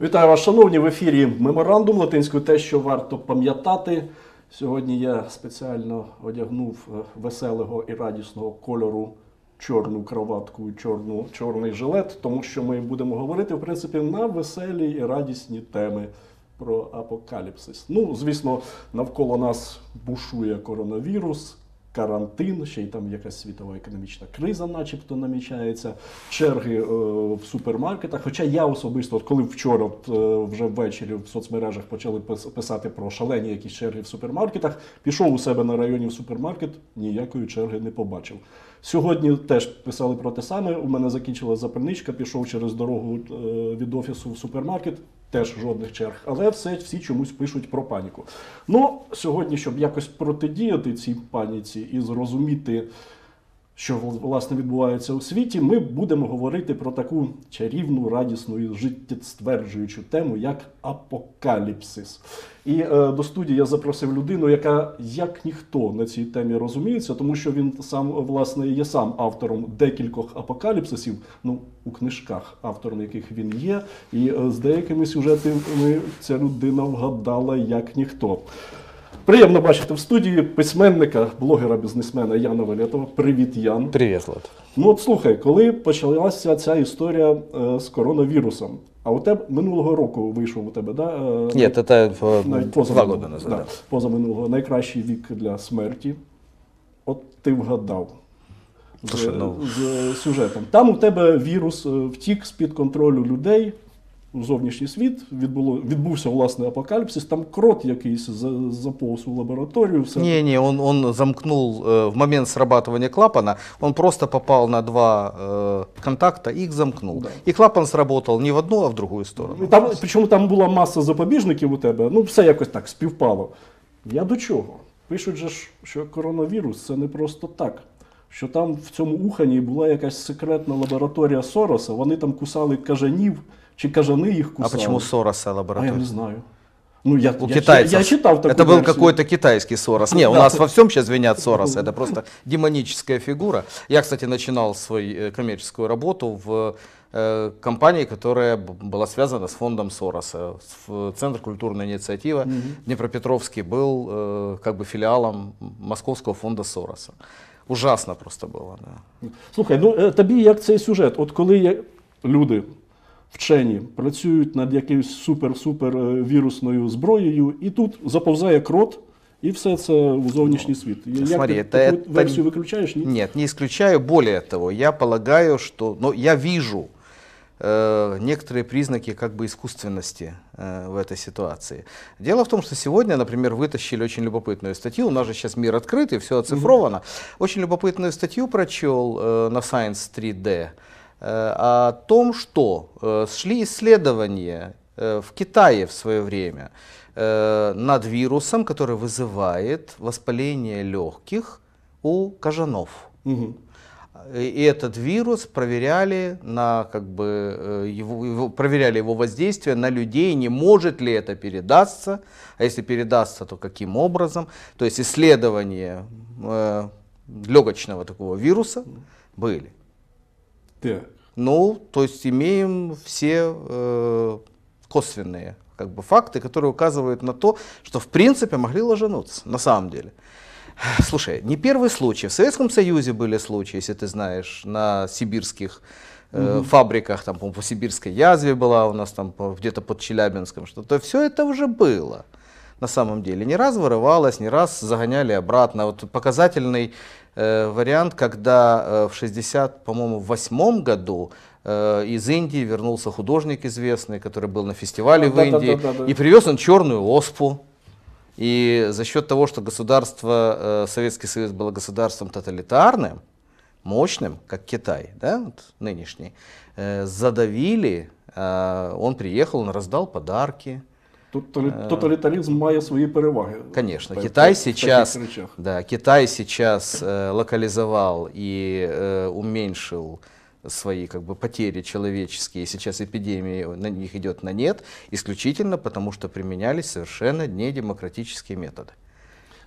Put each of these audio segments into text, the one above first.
Вітаю вас, шановні в ефірі меморандум латинською. Те, що варто пам'ятати. Сьогодні я спеціально одягнув е, веселого і радісного кольору чорну кроватку, чорну, чорний жилет, тому що ми будемо говорити в принципі на веселі і радісні теми про апокаліпсис. Ну, звісно, навколо нас бушує коронавірус карантин, ще й там якась світова економічна криза, начебто намічається, черги е, в супермаркетах. Хоча я особисто, от коли вчора от, е, вже ввечері в соцмережах почали писати про шалені якісь черги в супермаркетах, пішов у себе на районі в супермаркет, ніякої черги не побачив. Сьогодні теж писали про те саме. У мене закінчилася запальничка, пішов через дорогу е, від офісу в супермаркет. Теж жодних черг, але все всі чомусь пишуть про паніку. Ну сьогодні, щоб якось протидіяти цій паніці і зрозуміти що власне відбувається у світі, ми будемо говорити про таку чарівну, радісну і життєстверджуючу тему, як апокаліпсис. І е, до студії я запросив людину, яка як ніхто на цій темі розуміється, тому що він сам власне є сам автором декількох апокаліпсисів, ну у книжках, автором яких він є, і е, з деякими сюжетами ця людина вгадала як ніхто. Приємно бачити в студії письменника, блогера-бізнесмена Яна Валєтова. Привіт, Ян. Привіт, Влад. Ну от слухай, коли почалася ця історія е, з коронавірусом, а у тебе минулого року вийшов у тебе, да? Е, Ні, це та, поза года Да, поза минулого найкращий вік для смерті. От ти вгадав з, ну... з сюжетом. Там у тебе вірус е, втік з-під контролю людей зовнішній світ, відбуло, відбувся власне апокаліпсис, там крот якийсь заповз у лабораторію. Все. ні, не, он, он замкнул е, в момент срабатывания клапана, Він просто попав на два э, контакта и их замкнул. Да. И клапан сработал не в одну, а в другу сторону. Там, причому там була маса запобіжників у тебе, ну все якось так співпало. Я до чого? Пишуть, же, що коронавірус це не просто так. Що там в цьому ухані була якась секретна лабораторія Сороса, вони там кусали кажанів. Чи кажаны их кусают. А почему Сороса лаборатория? А я не знаю. Ну, я, у я, китайцев. Я, я читал такую Это был какой-то китайский Сорос. Не, у нас во всем сейчас винят Сорос. Это просто демоническая фигура. Я, кстати, начинал свою э, коммерческую работу в э, компании, которая была связана с фондом Сороса. Центр культурной инициативы угу. Днепропетровский был э, как бы филиалом Московского фонда Сороса. Ужасно просто было. Да. Слухай, ну тобі як цей сюжет? От коли люди вчені працюють над якоюсь супер-супер вірусною зброєю, і тут заповзає крот. И все это в зовнішній ну, світ. Як смотри, ты это, такую это... версию выключаешь? Нет? нет, не исключаю. Более того, я полагаю, что... но ну, я вижу э, некоторые признаки как бы искусственности э, в этой ситуации. Дело в том, что сегодня, например, вытащили очень любопытную статью, у нас же сейчас мир открытый, все оцифровано, угу. очень любопытную статью прочел э, на Science 3D, Э, о том, что э, шли исследования э, в Китае в свое время над вирусом, который вызывает воспаление легких у кожанов. Угу. И этот вирус проверяли на как бы его, его проверяли его воздействие на людей, не может ли это передаться, а если передастся, то каким образом. То есть исследования э, легочного такого вируса были. Да. Ну, то есть имеем все э, косвенные как бы, факты, которые указывают на то, что в принципе могли ложануться, на самом деле. Слушай, не первый случай. В Советском Союзе были случаи, если ты знаешь, на сибирских э, угу. фабриках, там, по-моему, по сибирской язве была у нас там где-то под Челябинском, что-то. Все это уже было на самом деле. Не раз вырывалось, не раз загоняли обратно. Вот показательный Э, вариант, когда э, в 60, по-моему, в восьмом году э, из Индии вернулся художник известный, который был на фестивале ну, да, в Индии, да, да, да, да. и привез он черную оспу. И за счет того, что государство, Советский Союз было государством тоталитарным, мощным, как Китай, да, вот нынешний, задавили, а, он приехал, он раздал подарки, Э, тоталитаризм має свои переваги. Конечно. По, Китай, по, сейчас, да, Китай сейчас э, локализовал и э, уменьшил свои как бы, потери человеческие. Сейчас эпидемия на них идет на нет, исключительно потому, что применялись совершенно недемократические методы.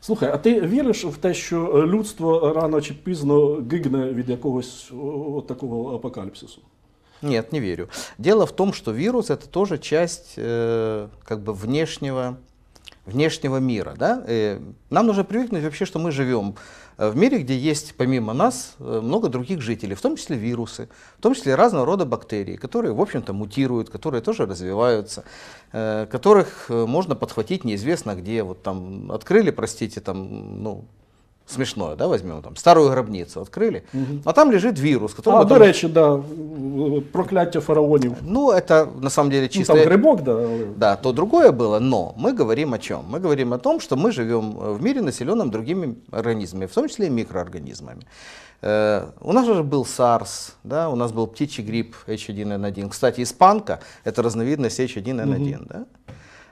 Слухай, а ты веришь в то, что людство рано чи пізно гигне від якогось о, такого апокаліпсису? Нет, не верю. Дело в том, что вирус это тоже часть э, как бы внешнего внешнего мира. Да? И э, нам нужно привыкнуть вообще, что мы живем э, в мире, где есть помимо нас э, много других жителей, в том числе вирусы, в том числе разного рода бактерии, которые, в общем-то, мутируют, которые тоже развиваются, которых можно подхватить неизвестно где. Вот там открыли, простите, там, ну, смешное, да, возьмем там старую гробницу открыли, угу. а там лежит вирус, который. А, потом... до речі, да, проклятие фараонів. Ну, это на самом деле чисто. Ну, там грибок, да. Да, то другое было, но мы говорим о чем? Мы говорим о том, что мы живем э, в мире, населенном другими организмами, в том числе и микроорганизмами. Э, у нас уже был SARS, да, у нас был птичий грипп H1N1. Кстати, испанка – это разновидность H1N1, угу. да?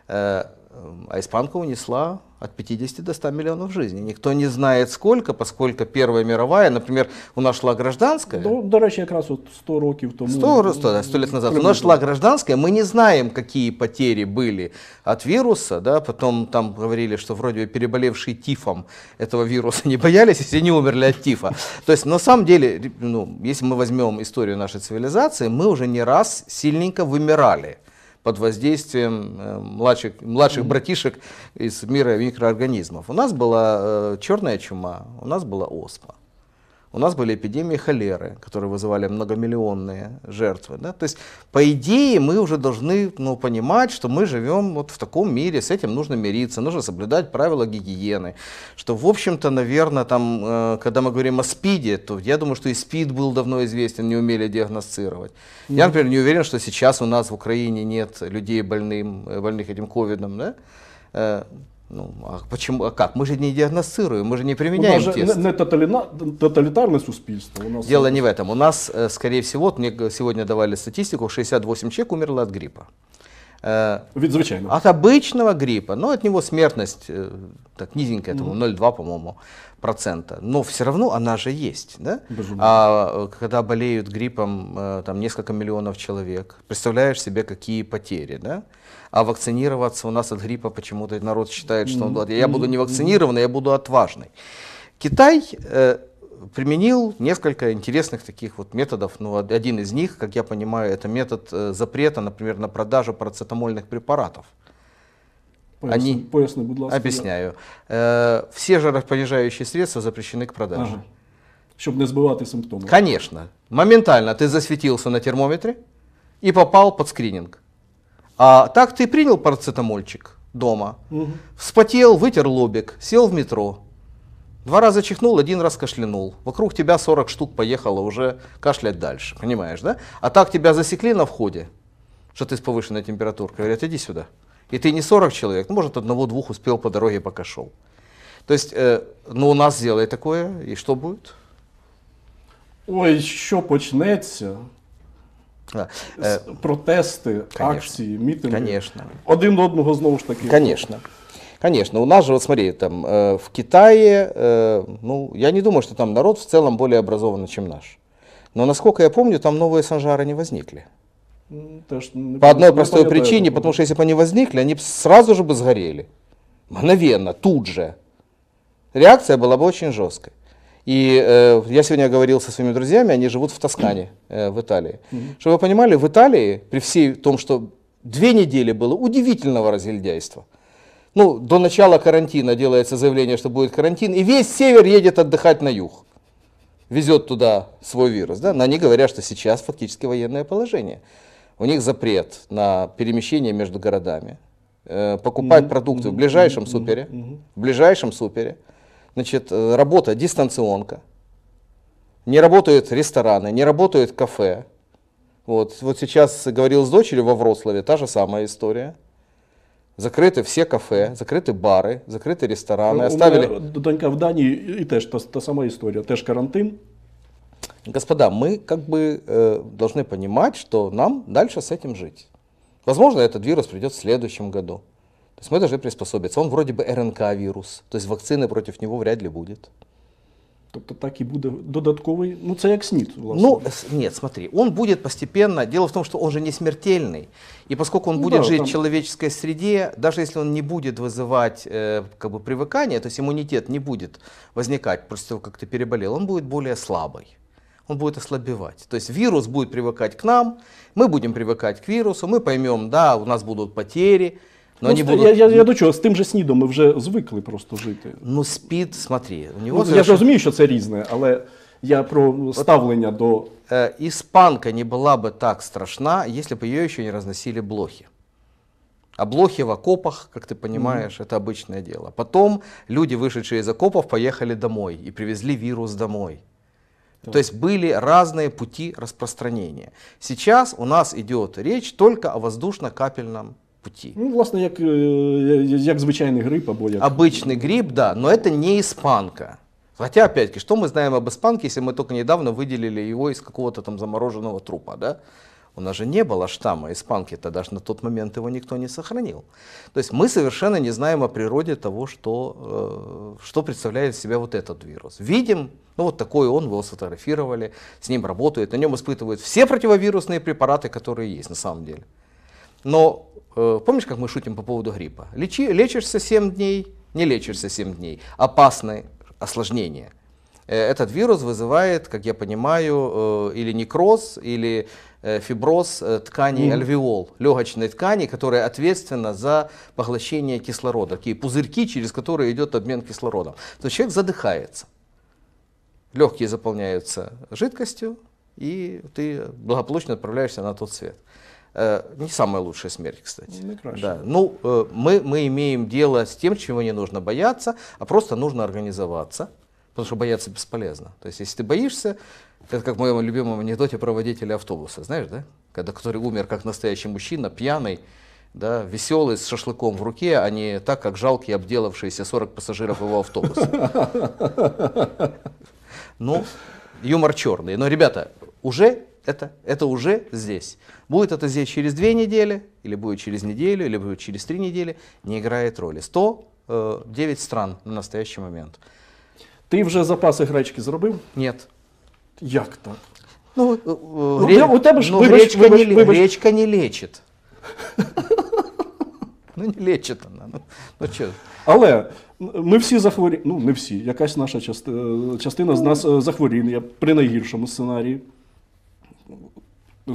Э, а испанка унесла от 50 до 100 миллионов жизней. Никто не знает сколько, поскольку Первая мировая, например, у нас шла гражданская. До, ну, до речі, якраз от 100 років тому. 100, 100, да, 100 лет назад. У нас шла гражданская, мы не знаем, какие потери были от вируса, да, потом там говорили, что вроде переболевшие тифом этого вируса не боялись, если не умерли от тифа. То есть, на самом деле, ну, если мы возьмем историю нашей цивилизации, мы уже не раз сильненько вымирали под воздействием э, младших, младших братишек из мира микроорганизмов. У нас была э, черная чума, у нас была оспа. У нас были эпидемии холеры, которые вызывали многомиллионные жертвы. Да? То есть, по идее, мы уже должны ну, понимать, что мы живем вот в таком мире, с этим нужно мириться, нужно соблюдать правила гигиены. Что, в общем-то, наверное, там, э, когда мы говорим о СПИДе, то я думаю, что и СПИД был давно известен, не умели диагностировать. Mm. Я, например, не уверен, что сейчас у нас в Украине нет людей больным, э, больных этим ковидом. Да? Э, ну, а почему, а как? Мы же не диагностируем, мы же не ну, применяем у нас же тест. Не тоталина, тоталитарное суспільство. У нас Дело не в этом. У нас, э, скорее всего, мне сегодня давали статистику, 68 человек умерло от гриппа. Э, Від звичайного. От обычного гриппа. Но от него смертность э, так низенькая, этому 0,2, по-моему, процента. Но все равно она же есть. Да? А когда болеют гриппом там, несколько миллионов человек, представляешь себе, какие потери. Да? а вакцинироваться у нас от гриппа почему-то народ считает, что он, я буду не вакцинированный, я буду отважный. Китай э, применил несколько интересных таких вот методов. Ну, один из них, как я понимаю, это метод э, запрета, например, на продажу парацетамольных препаратов. Поясни, Они, поясни, будь ласка, объясняю. Э, все жаропонижающие средства запрещены к продаже. Ага. Чтобы не сбывать симптомы. Конечно. Моментально ты засветился на термометре и попал под скрининг. А так ты принял парацетамольчик дома, угу. вспотел, вытер лобик, сел в метро, Два раза чихнул, один раз кашлянул. Вокруг тебя 40 штук поехало уже кашлять дальше, понимаешь, да? А так тебя засекли на входе, что ты с повышенной температурой. Говорят, иди сюда. И ты не 40 человек, ну, может, одного-двух успел по дороге, пока шел. То есть, э, ну, у нас сделай такое, и что будет? Ой, еще почнеться? А, протести, конечно, акції, мітинги. Конечно. Один до одного знову ж таки. Конечно. Конечно, у нас же, вот смотри, там э, в Китае, э, ну, я не думаю, что там народ в целом более образован, чем наш. Но, насколько я помню, там новые санжары не возникли. не По одной не простой причине, это. потому что если бы они возникли, они сразу же бы сгорели. Мгновенно, тут же. Реакция была бы очень жесткой. И э, я сегодня говорил со своими друзьями, они живут в Тоскане, э, в Италии. Mm-hmm. Чтобы вы понимали, в Италии, при всей том, что две недели было удивительного разгильдяйства, ну, до начала карантина делается заявление, что будет карантин, и весь север едет отдыхать на юг. Везет туда свой вирус, да, но они говорят, что сейчас фактически военное положение. У них запрет на перемещение между городами, э, покупать mm-hmm. продукты mm-hmm. в ближайшем супере, mm-hmm. в ближайшем супере, значит, э, работа дистанционка, не работают рестораны, не работают кафе. Вот, вот сейчас говорил с дочерью во Вроцлаве, та же самая история. Закрыты все кафе, закрыты бары, закрыты рестораны. Ну, оставили... Донька в Дании и теж та, та самая история, теж карантин. Господа, мы как бы э, должны понимать, что нам дальше с этим жить. Возможно, этот вирус придет в следующем году. То есть мы должны приспособиться. Он вроде бы рнк вирус то есть вакцины против него вряд ли будет. Тобто так и будет додатковый, ну це як СНИД, Ну, нет, смотри, он будет постепенно, дело в том, что он же не смертельный, и поскольку он ну, будет да, жить там... в человеческой среде, даже если он не будет вызывать э, как бы привыкание, то есть иммунитет не будет возникать просто как ты переболел, он будет более слабый он будет ослабевать. То есть вирус будет привыкать к нам, мы будем привыкать к вирусу, мы поймем, да, у нас будут потери, ну, ну, будуть... Я я, я до чого, з тим же снідом ми вже звикли просто жити. Ну, спід, смотри, у нього. Ну, я ж розумію, що це різне, але я про ставлення От, до. Э, испанка не була би так страшна, якщо б її ще не розносили блохи. А блохи в окопах, как ты понимаешь, mm-hmm. это обычное дело. Потом люди, вышедшие из окопов, поехали домой и привезли вирус домой. Так. То есть были разные пути распространения. Сейчас у нас идет речь только о воздушно-капельном путі. Ну, власне, як як звичайний грип або як. Обычный грипп, да, но это не испанка. Хотя, опять-таки, что мы знаем об испанке, если мы только недавно выделили его из какого-то там замороженного трупа, да? У нас же не было штамма испанки, тогда даже на тот момент его никто не сохранил. То есть мы совершенно не знаем о природе того, что, э, что представляет из себя вот этот вирус. Видим, ну вот такой он, его сфотографировали, с ним работают, на нем испытывают все противовирусные препараты, которые есть на самом деле. Но Э, помнишь, как мы шутим по поводу гриппа? Лечи, лечишься 7 дней, не лечишься 7 дней. Опасное осложнение. Э, этот вирус вызывает, как я понимаю, э, или некроз, или фиброз тканей mm. альвеол, легочной ткани, которая ответственна за поглощение кислорода, такие пузырьки, через которые идет обмен кислородом. То есть человек задыхается, легкие заполняются жидкостью, и ты благополучно отправляешься на тот свет. Э, не самая лучшая смерть, кстати. Ну, да. Ну, э, мы, мы имеем дело с тем, чего не нужно бояться, а просто нужно организоваться, потому что бояться бесполезно. То есть, если ты боишься, это как в моем любимом анекдоте про водителя автобуса, знаешь, да? Когда который умер как настоящий мужчина, пьяный, да, веселый, с шашлыком в руке, а не так, как жалкие обделавшиеся 40 пассажиров его автобуса. Ну, юмор черный. Но, ребята, уже это, это уже здесь. Будет это здесь через две недели, или будет через неделю, или будет через три недели, не играет роли. 109 э, стран на настоящий момент. Ты вже запаси гречки зробив? Нет. Як так? Ну, э, э, ну гре... ну, у тебе ж, ну вибач, гречка, вибач, не, вибач. гречка не лечить. Ну, не лечит вона. Ну, ну, Але ми всі захворіли, ну не всі, якась наша частина з ну, нас захворіла при найгіршому сценарії.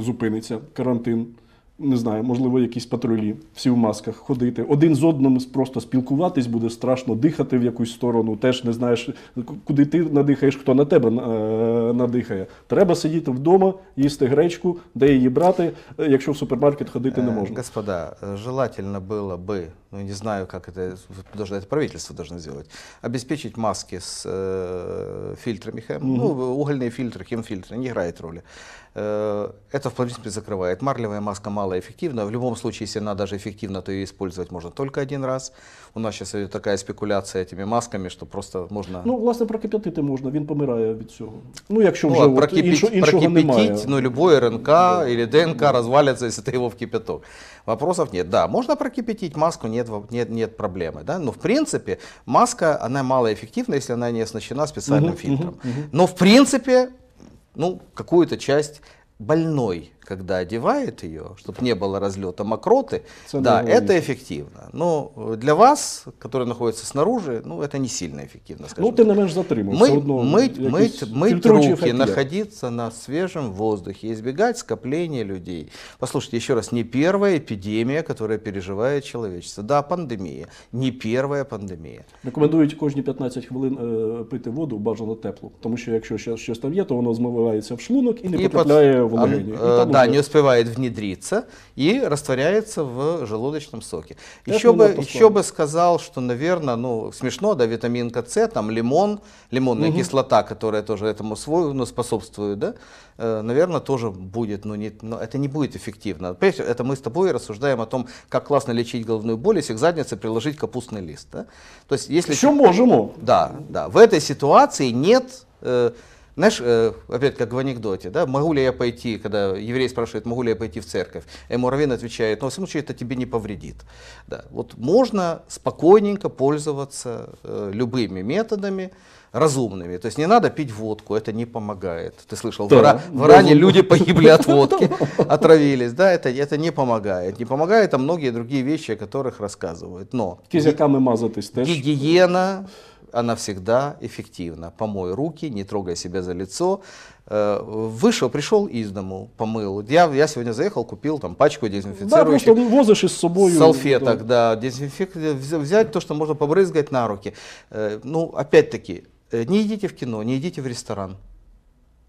зупиниться карантин. Не знаю, можливо, якісь патрулі, всі в масках ходити. Один з одним просто спілкуватись буде страшно, дихати в якусь сторону. Теж не знаєш, куди ти надихаєш, хто на тебе е, надихає. Треба сидіти вдома, їсти гречку, де її брати, е, якщо в супермаркет ходити не е, можна. Господа, желательно було би. ну, не знаю, как это должно это правительство должно сделать, обеспечить маски с э, фильтрами хэм, mm-hmm. ну, угольные фильтры, хемфильтры, не играет роли. Э, это, в принципе, закрывает. Марлевая маска малоэффективна, в любом случае, если она даже эффективна, то ее использовать можно только один раз. У нас сейчас є така спекуляція цими масками, що просто можна. Ну, власне, прокип'ятити можна, він помирає від цього. Ну, якщо ну, вже ну, от, іншого, іншого немає. ну, любой РНК да. или ДНК да. развалится, если ты его в кипяток. Вопросов нет. Да, можно прокипятить маску, нет, нет, нет проблемы. Да? Но в принципе маска, она малоэффективна, если она не оснащена специальным угу, фильтром. Угу, угу. Но в принципе, ну, какую-то часть больной когда одевает ее, чтобы не было разлета мокроты, Цены да, выводит. это эффективно. Но э, для вас, которые находятся снаружи, ну это не сильно эффективно. Ну ты, не менш затримався. Мыть, одно, мыть, мыть, мыть руки, эффекты. находиться на свежем воздухе, избегать скопления людей. Послушайте, еще раз, не первая эпидемия, которая переживает человечество. Да, пандемия, не первая пандемия. Рекомендують кожні 15 хвилин е, пити воду, бажано теплу, потому что, если сейчас щось там є, то воно змивається в шлунок и не І потрапляє в а, легені. І да, не успевает внедриться и растворяется в желудочном соке. еще бы, еще бы сказал, что, наверное, ну, смешно, да, витаминка С, там лимон, лимонная угу. кислота, которая тоже этому свою, ну, способствует, да, э, наверное, тоже будет, но не, но это не будет эффективно. Прежде это мы с тобой рассуждаем о том, как классно лечить головную боль, если к заднице приложить капустный лист. Да? То есть, если... Еще можем. Да, да. В этой ситуации нет... Э, знаешь, э, опять как в анекдоте, да, могу ли я пойти, когда еврей спрашивает, могу ли я пойти в церковь, Эмуравин отвечает, ну, в случае, это тебе не повредит. Да, вот можно спокойненько пользоваться э, любыми методами, разумными. То есть не надо пить водку, это не помогает. Ты слышал, да, в, в Иране люди погибли от водки, отравились, да, это, это не помогает. Не помогает, а многие другие вещи, о которых рассказывают. Но... Кизяками мазатись теж. Гигиена, она всегда эффективна. Помой руки, не трогай себя за лицо. Э, вышел, пришел из дому, помыл. Я, я сегодня заехал, купил там пачку дезинфицирующих. Да, просто возишь с собой. Салфеток, да. да дезинфек... Взять то, что можно побрызгать на руки. Э, ну, опять-таки, э, не идите в кино, не идите в ресторан.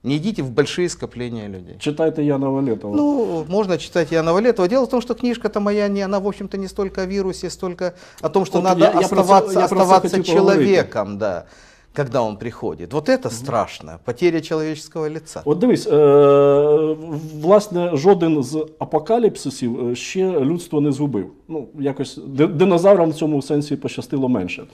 Не идите в большие скопления людей. Читайте Яна Валетова. Ну, можно читать Яна Валетова. Дело в том, что книжка-то моя, не, она, в общем-то, не столько о вирусе, столько о том, что вот надо я, оставаться, я оставаться человеком. Да. Когда он приходит. Вот это страшно, потеря человеческого лица. Вот дивись, е, э, власне, жоден з апокаліпсисів ще людство не згубив. Ну, якось динозаврам в цьому сенсі пощастило менше.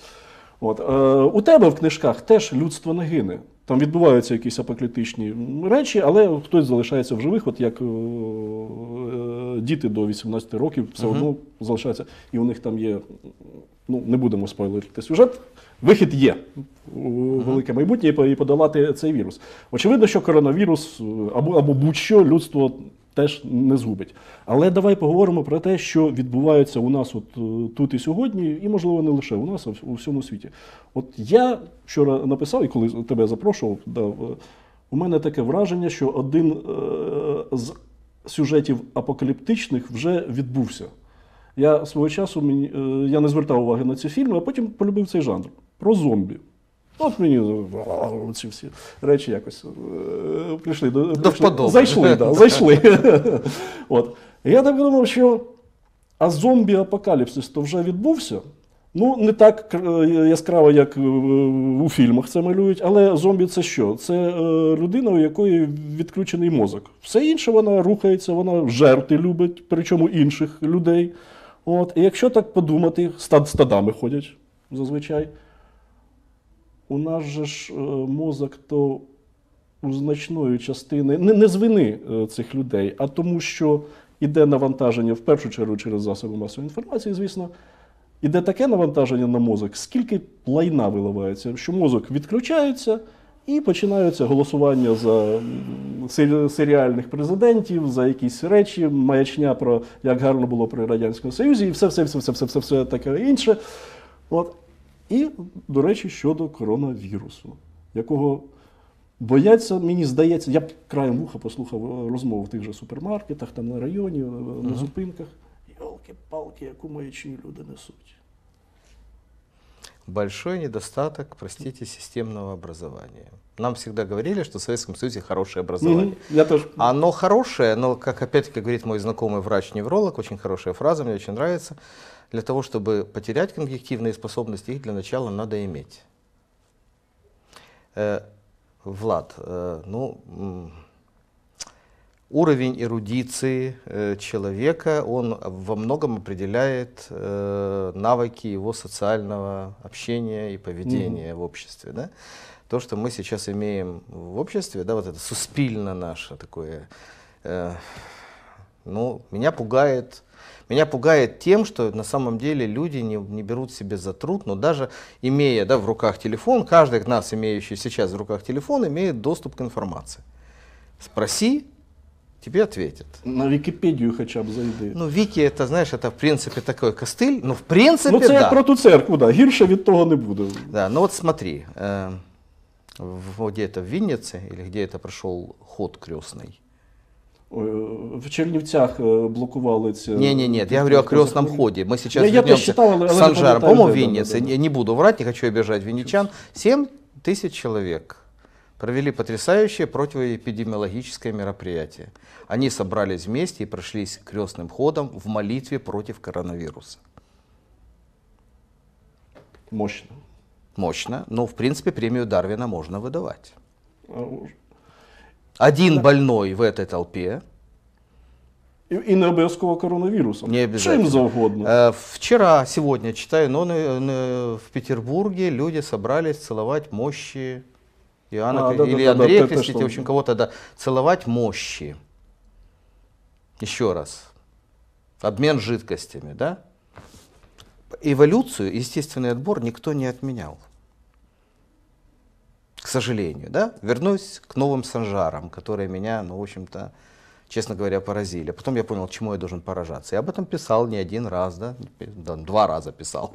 От, е, У тебе в книжках теж людство не гине. там відбуваються якісь апоклітичні речі, але хтось залишається в живих, от як е, е, діти до 18 років все одно uh -huh. залишаються. І у них там є, ну не будемо спойлерити сюжет. Вихід є велике майбутнє і подолати цей вірус. Очевидно, що коронавірус е, або або будь-що людство теж не згубить. Але давай поговоримо про те, що відбувається у нас от е, тут і сьогодні, і, можливо, не лише у нас, а у всьому світі. От я вчора написав, і коли тебе запрошував, дав, у мене таке враження, що один е, з сюжетів апокаліптичних вже відбувся. Я свого часу е, я не звертав уваги на ці фільми, а потім полюбив цей жанр про зомбі. От мені ці всі речі якось е, прийшли до прийшли, зайшли, да, зайшли. От. Я так думав, що а зомбі-апокаліпсис то вже відбувся. Ну, не так е, яскраво, як е, у фільмах це малюють, але зомбі це що? Це людина, у якої відключений мозок. Все інше вона рухається, вона жерти любить, причому інших людей. От. І якщо так подумати, стад стадами ходять зазвичай у нас же ж е, мозок то у значної частини не, не з вини е, цих людей, а тому, що іде навантаження в першу чергу через засоби масової інформації, звісно. Іде таке навантаження на мозок, скільки лайна виливається, що мозок відключається і починаються голосування за серіальних президентів, за якісь речі, маячня про як гарно було при Радянському Союзі, і все, все, все, все, все, все, все таке інше. От. І, до речі, щодо коронавірусу, якого бояться, мені здається, я б краєм вуха послухав розмову в тих же супермаркетах, там на районі, на ага. зупинках. Йолки-палки, яку маячні люди несуть. большой недостаток, простите, системного образования. Нам всегда говорили, что в Советском Союзе хорошее образование. Mm-hmm, я тоже. Оно хорошее, но, как опять-таки говорит мой знакомый врач-невролог, очень хорошая фраза, мне очень нравится. Для того, чтобы потерять конъюнктивные способности, их для начала надо иметь. Э, Влад, э, ну, уровень эрудиции э, человека, он во многом определяет навыки его социального общения и поведения mm-hmm. в обществе. Да? То, что мы сейчас имеем в обществе, да, вот это суспильно наше такое, э, ну, меня пугает меня пугает тем, что на самом деле люди не, не берут себе за труд, но даже имея да, в руках телефон, каждый из нас, имеющий сейчас в руках телефон, имеет доступ к информации. Спроси, тебе ответят. На Википедию хоча б зайди. Ну, Вики это, знаешь, это в принципе такой костыль. Ну, в принципе, Ну, це да. як про ту церкву, да. Гірше від того не буде. Да, ну вот смотри, э, где-то в Виннице или где-то прошел ход крестный, в Чернівцях блокували це. Нет, нет, нет, я говорю о крестном ходе. Мы сейчас я, я Санжар. По-моему, в да, да, да. не буду врать, не хочу обижать винничан, 7 тысяч человек провели потрясающее противоэпидемиологическое мероприятие. Они собрались вместе и прошлись крестным ходом в молитве против коронавируса. Мощно. Мощно, но ну, в принципе премию Дарвина можно выдавать. А один да. больной в этой толпе. И, и не обовязково коронавирусом. Не обязательно. Чем заугодно. Э, вчера, сегодня, читаю, но в Петербурге люди собрались целовать мощи Иоанна а, да, или да, Андрея да, Крестителя, в общем, кого-то, да, целовать мощи. Еще раз. Обмен жидкостями, да? Эволюцию, естественный отбор никто не отменял сожалению, да, вернусь к новым санжарам, которые меня, ну, в общем-то, честно говоря, поразили. А потом я понял, чему я должен поражаться. Я об этом писал не один раз, да, два раза писал,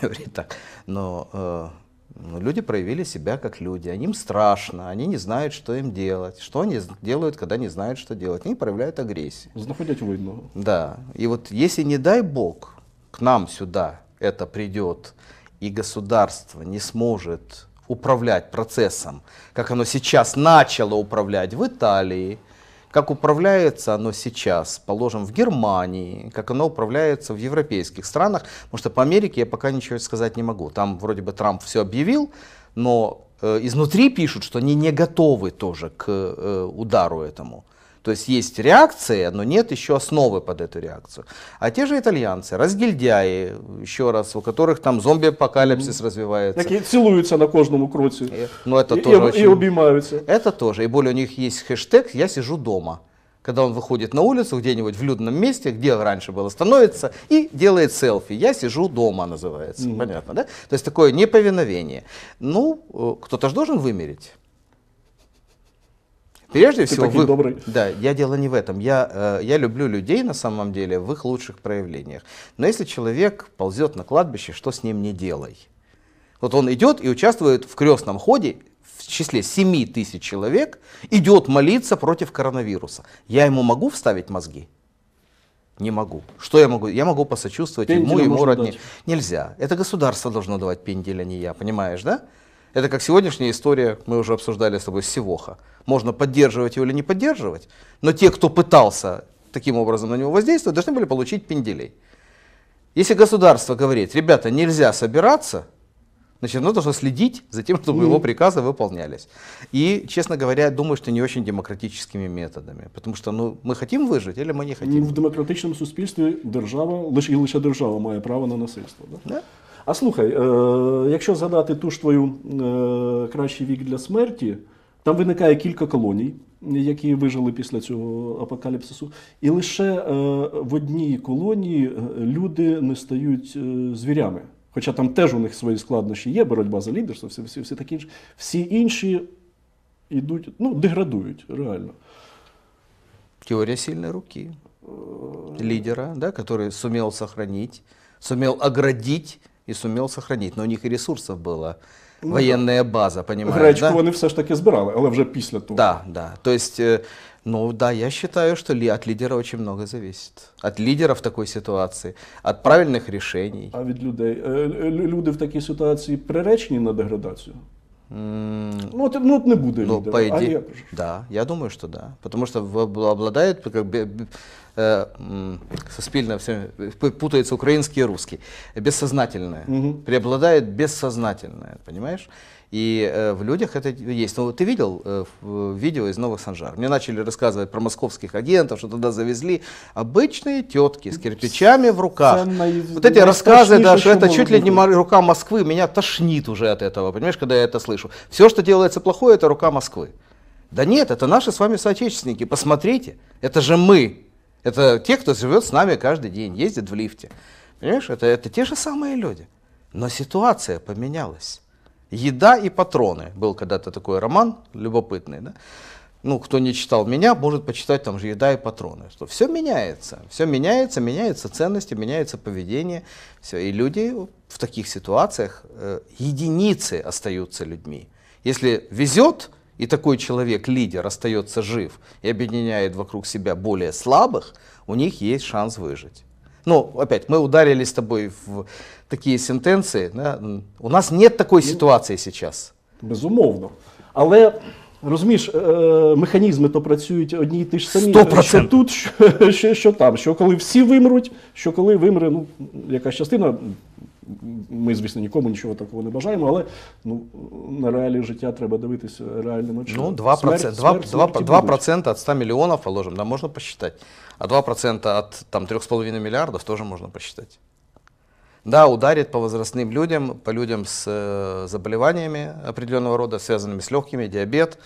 так. Но э, ну, люди проявили себя как люди. Они им страшно, они не знают, что им делать. Что они делают, когда не знают, что делать? Они проявляют агрессию. Знаходят войну. Да. И вот если, не дай бог, к нам сюда это придет, и государство не сможет управлять процессом, как оно сейчас начало управлять в Италии, как управляется оно сейчас, положим, в Германии, как оно управляется в европейских странах, потому что по Америке я пока ничего сказать не могу. Там вроде бы Трамп все объявил, но э, изнутри пишут, что они не готовы тоже к э, удару этому. То есть есть реакция, но нет еще основы под эту реакцию. А те же итальянцы, разгильдяи, еще раз, у которых там зомби-апокалипсис mm. развивается. Такие целуются на каждом кроте. И, э, ну, это и, тоже и, очень... и обнимаются. Это тоже. И более у них есть хэштег «Я сижу дома» когда он выходит на улицу где-нибудь в людном месте, где раньше было, становится и делает селфи. Я сижу дома, называется. mm Понятно, да? То есть такое неповиновение. Ну, э, кто-то же должен вымереть. Прежде Ты всего, вы... добрый. Да, я дело не в этом. Я, э, я люблю людей на самом деле в их лучших проявлениях. Но если человек ползет на кладбище, что с ним не делай? Вот он идет и участвует в крестном ходе в числе 7 тысяч человек, идет молиться против коронавируса. Я ему могу вставить мозги? Не могу. Что я могу? Я могу посочувствовать пенделя ему, ему родне. Дать. Нельзя. Это государство должно давать пендель, а не я, понимаешь, да? Это как сегодняшняя история, мы уже обсуждали с тобой, Севоха. Можно поддерживать его или не поддерживать, но те, кто пытался таким образом на него воздействовать, должны были получить пенделей. Если государство говорит, ребята, нельзя собираться, значит, оно должно следить за тем, чтобы его приказы выполнялись. И, честно говоря, думаю, что не очень демократическими методами. Потому что, ну, мы хотим выжить или мы не ну, хотим? В демократичному суспільстві держава лише і лише держава має право на насильство. Да? Yeah. А слухай, е, якщо згадати ту ж твою е, кращий вік для смерті, там виникає кілька колоній, які вижили після цього апокаліпсису, і лише е, в одній колонії люди не стають звірями. Хоча там теж у них свої складнощі є, боротьба за лідерство, все всі, всі такі інші. Всі інші йдуть, ну, деградують реально. Теорія сильной руки Лідера, да, который сумел сохранить, сумел оградить и сумел сохранить, Но у них и ресурсов было, Ну, Воєнна база, понимаешь, Гречку да? они все ж таки збирали, але вже після того. Да, да. То есть, э, ну да, я считаю, что от лидера очень много зависит. От лидера в такой ситуации, от правильных решений. А від людей. Э, люди в такій ситуації приречені на деградацию. Ну, от, ну, от не буде ну, лідера, по іде... а є. Да, я думаю, що да. Потому що обладають как бы, э, суспільно все путається український і русский. Бессознательное. Угу. Преобладает бессознательное, понимаешь? И э, в людях это есть. Ну, ты видел э, э, видео из Новых Санжар? Мне начали рассказывать про московских агентов, что туда завезли обычные тетки с кирпичами в руках. Ценная, вот эти рассказы, да, что это чуть ли не рука Москвы, меня тошнит уже от этого, понимаешь, когда я это слышу. Все, что делается плохое, это рука Москвы. Да нет, это наши с вами соотечественники, посмотрите, это же мы. Это те, кто живет с нами каждый день, ездит в лифте. Понимаешь, это, это те же самые люди. Но ситуация поменялась. «Еда и патроны». Был когда-то такой роман любопытный. Да? Ну, кто не читал меня, может почитать там же «Еда и патроны». Что все меняется, все меняется, меняются ценности, меняется поведение. Все. И люди в таких ситуациях, э, единицы остаются людьми. Если везет, и такой человек, лидер, остается жив и объединяет вокруг себя более слабых, у них есть шанс выжить. Но опять, мы ударились с тобой в такие сентенции. Да? У нас нет такой ну, ситуації сейчас. Безумовно. Але розумієш, е, механізми то працюють одні й ті ж самі. 100%. Що тут, що, що, що там, що коли всі вимруть, що коли вимре ну, якась частина. Ми, звісно, нікому нічого такого не бажаємо, але ну, на реалії життя треба дивитися реальним очима. Ну, 2%, смерть, 2, смерть, 2, 2, 2 від 100 мільйонів, положим, да, можна посчитати. А 2% від 3,5 мільярдів теж можна посчитати. Да, ударит по возрастным людям, по людям с э, заболеваниями определенного рода, связанными с легкими, диабет,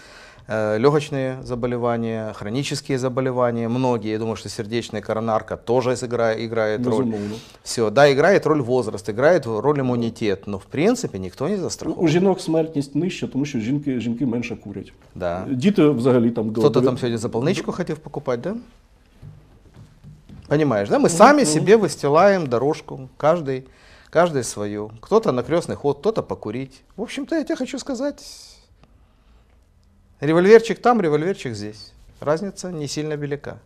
э, легочные заболевания, хронические заболевания, многие, я думаю, что сердечная коронарка тоже играет, играет Безумно. роль. Все, да, играет роль возраст, играет роль імунітет, но в принципі ніхто не застрахований. Ну, у женок смертность нижча, потому что женки женки меньше курят. Да. Діти взагалі там... кто то там сьогодні заполничку хотел покупать, да? Понимаешь, да? Мы сами себе выстилаем дорожку, каждый, каждый свою. Кто-то на крестный ход, кто-то покурить. В общем-то, я тебе хочу сказать, револьверчик там, револьверчик здесь. Разница не сильно велика.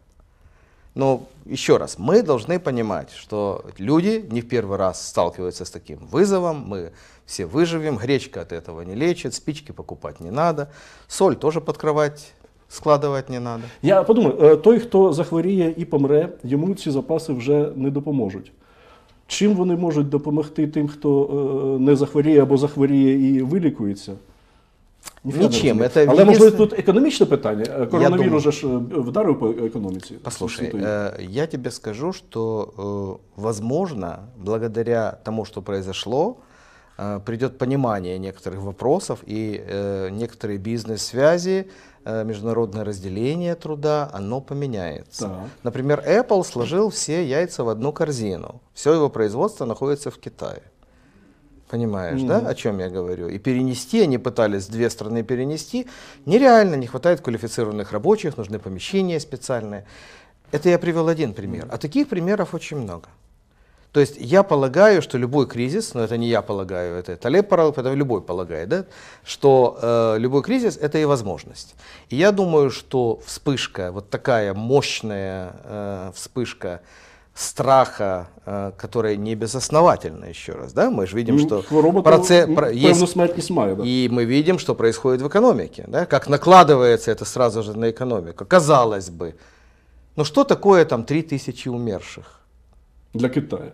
Но еще раз, мы должны понимать, что люди не в первый раз сталкиваются с таким вызовом, мы все выживем, гречка от этого не лечит, спички покупать не надо, соль тоже под кровать складувати не треба. Я подумаю, е, той, хто захворіє і помре, йому ці запаси вже не допоможуть. Чим вони можуть допомогти тим, хто е, не захворіє або захворіє і вилікується? Ничем. Это Але, единственное... может, тут экономичное питание? Коронавирус думаю... же е, вдарил по экономике. Послушай, э, я тебе скажу, что, э, возможно, благодаря тому, что произошло, э, придет понимание некоторых вопросов, и э, некоторые бизнес-связи Э, международное разделение труда, оно поменяется. Да. Например, Apple сложил все яйца в одну корзину. Все его производство находится в Китае. Понимаешь, mm-hmm. да, о чем я говорю? И перенести, они пытались две страны перенести, нереально, не хватает квалифицированных рабочих, нужны помещения специальные. Это я привел один пример. Mm-hmm. А таких примеров очень много. То есть я полагаю, что любой кризис, но это не я полагаю, это Талеб Паралов, это любой полагает, да, что э, любой кризис это и возможность. И я думаю, что вспышка, вот такая мощная э, вспышка страха, э, которая не безосновательна еще раз, да, мы же видим, ну, что процесс про, есть, снимаю, да. и мы видим, что происходит в экономике, да, как накладывается это сразу же на экономику. Казалось бы, ну что такое там 3000 умерших? Для Китая.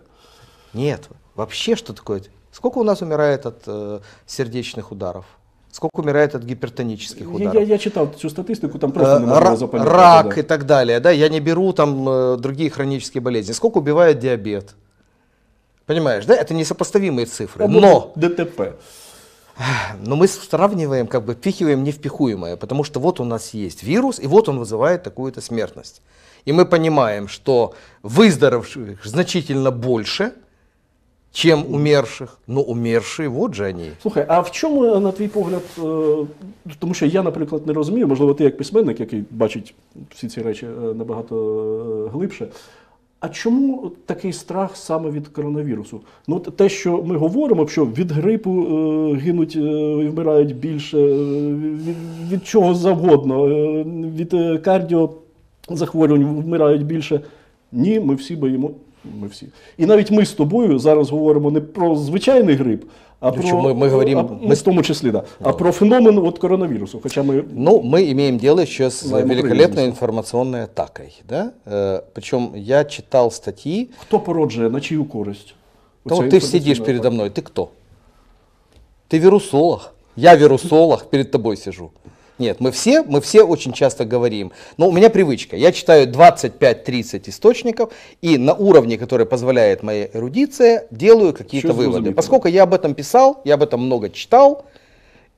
Нет, вообще что такое? Сколько у нас умирает от э, сердечных ударов? Сколько умирает от гипертонических ударов? Я, я, я читал всю статистику, там просто э, не Ра- запомнить. Рак да. и так далее, да, я не беру там э, другие хронические болезни. Сколько убивает диабет? Понимаешь, да, это несопоставимые цифры, Область но... ДТП. Но мы сравниваем, как бы впихиваем невпихуемое, потому что вот у нас есть вирус, и вот он вызывает такую-то смертность. И мы понимаем, что выздоровших значительно больше, чем умерших. Ну, умерші, от же вони. Слухай, а в чому, е, на твій погляд, е, тому що я, наприклад, не розумію, можливо, ти як письменник, який бачить всі ці речі е, набагато глибше. А чому такий страх саме від коронавірусу? Ну, те, що ми говоримо, що від грипу гинуть і вмирають більше, від чого завгодно, від кардіо. захворювань вмирають більше. Ні, ми всі боїмо. Ми всі. І навіть ми з тобою зараз говоримо не про звичайний грип, а про ми, мы говорим, а, мы... в том числе, да, а про феномен вот коронавируса. Хотя мы... Ну, мы имеем дело сейчас с великолепной информационной атакой. Да? Э, причем я читал статьи... Кто породжая, на чью корость? Ну, ты сидишь передо мной, ты кто? Ты вирусолог. Я вирусолог, перед тобой сижу. Нет, мы все, мы все очень часто говорим. Но у меня привычка. Я читаю 25-30 источников и на уровне, который позволяет моя эрудиция, делаю какие-то выводы. Поскольку я об этом писал, я об этом много читал,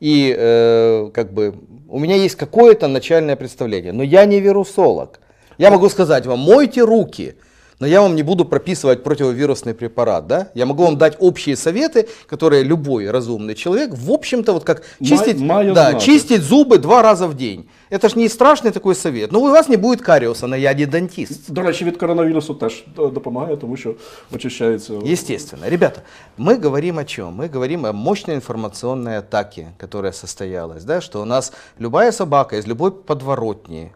и э, как бы у меня есть какое-то начальное представление. Но я не вирусолог. Я могу сказать вам, мойте руки. Но я вам не буду прописывать противовирусный препарат, да? Я могу вам дать общие советы, которые любой разумный человек, в общем-то, вот как чистить, Май, да, чистить зубы два раза в день. Это ж не страшный такой совет. Ну, у вас не будет каріуса, на яді дантист. До речі, від коронавірусу теж допомагає, тому що очищається. Естественно. Ребята, мы говорим о чем? Мы говорим о мощной информационной атаке, которая состоялась, да, что у нас любая собака из любой подворотни,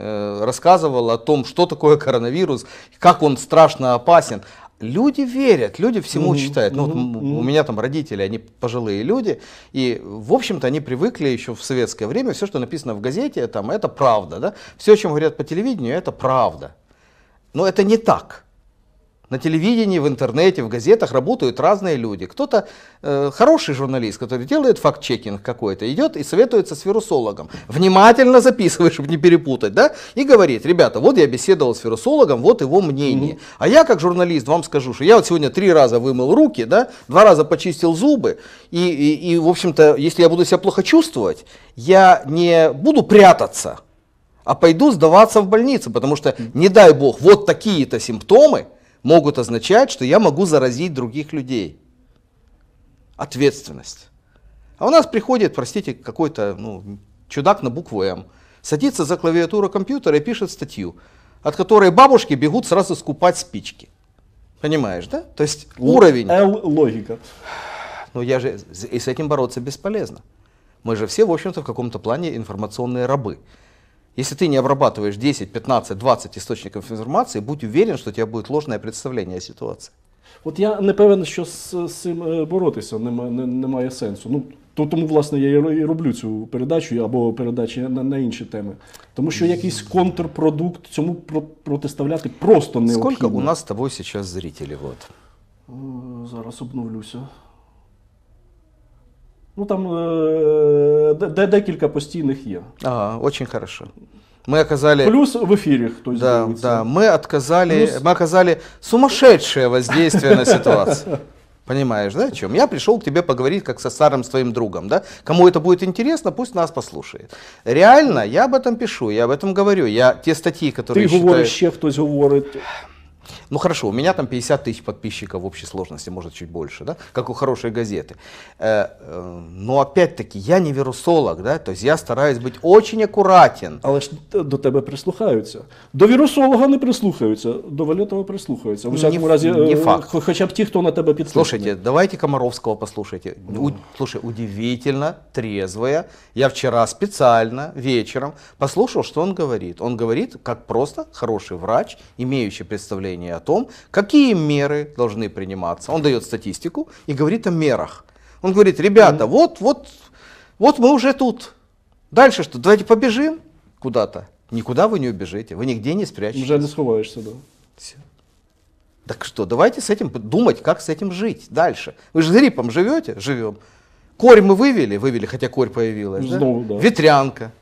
Э, рассказывал о том, что такое коронавирус, как он страшно опасен. Люди верят, люди всему mm-hmm. читают. Ну, mm-hmm. вот у меня там родители, они пожилые люди, и, в общем-то, они привыкли еще в советское время, все, что написано в газете, там, это правда, да? Все, о чем говорят по телевидению, это правда. Но это не так. На телевидении, в интернете, в газетах работают разные люди. Кто-то э, хороший журналист, который делает факт-чекинг какой-то, идет и советуется с вирусологом. Внимательно записывает, чтобы не перепутать, да? И говорит, ребята, вот я беседовал с вирусологом, вот его мнение. Mm-hmm. А я как журналист вам скажу, что я вот сегодня три раза вымыл руки, да, два раза почистил зубы. И, и, и в общем-то, если я буду себя плохо чувствовать, я не буду прятаться, а пойду сдаваться в больницу, потому что, не дай бог, вот такие-то симптомы – могут означать, что я могу заразить других людей. Ответственность. А у нас приходит, простите, какой-то ну, чудак на букву М, садится за клавиатуру компьютера и пишет статью, от которой бабушки бегут сразу скупать спички. Понимаешь, да? То есть Л- уровень... Л логика. Но ну, я же... И с этим бороться бесполезно. Мы же все, в общем-то, в каком-то плане информационные рабы. Если ты не обрабатываешь 10, 15, 20 источников інформації, будь уверен, що у тебя будет ложное представление о От я не певен, що з з цим е, боротися немає, немає сенсу. Ну то тому, власне, я і роблю цю передачу або передачі на, на інші теми. Тому що якийсь контрпродукт цьому протиставляти просто необхідно. Скільки у нас з тобою зараз зрителів? Е, зараз обновлюся. Ну там е- э, де- декілька постійних є. Ага, очень хорошо. Мы оказали... Плюс в эфире, кто Да, делается. да, мы отказали, Плюс... мы оказали сумасшедшее воздействие на ситуацию. Понимаешь, да, о чем? Я пришел к тебе поговорить как со старым своим другом, да? Кому это будет интересно, пусть нас послушает. Реально, я об этом пишу, я об этом говорю. Я те статьи, которые Ты считаю... говоришь, ще хтось говорит. Ну хорошо, у меня там 50 тысяч подписчиков в общей сложности, может чуть больше, да, как у хорошей газеты. Э, э, но опять-таки, я не вірусолог, да, то есть я стараюсь быть очень аккуратен. Але ж до тебе прислухаються. До вирусолога не прислухаються, до валютного прислухаються. В ну, всякому не, разі, не факт. Хотя б ті, хто на тебе підслухає. Слушайте, давайте Комаровского послушайте. Ну. У, слушай, удивительно трезвая. Я вчера специально вечером послушал, что он говорит. Он говорит, как просто хороший врач, имеющий представление о том, какие меры должны приниматься. Он дает статистику и говорит о мерах. Он говорит, ребята, mm вот, вот, вот мы уже тут. Дальше что? Давайте побежим куда-то. Никуда вы не убежите, вы нигде не спрячетесь. Уже не сховаешься, да. Все. Так что, давайте с этим думать, как с этим жить дальше. Вы же с гриппом живете? Живем. Корь мы вывели, вывели, хотя корь появилась. Ну, снова, да? да. Ветрянка.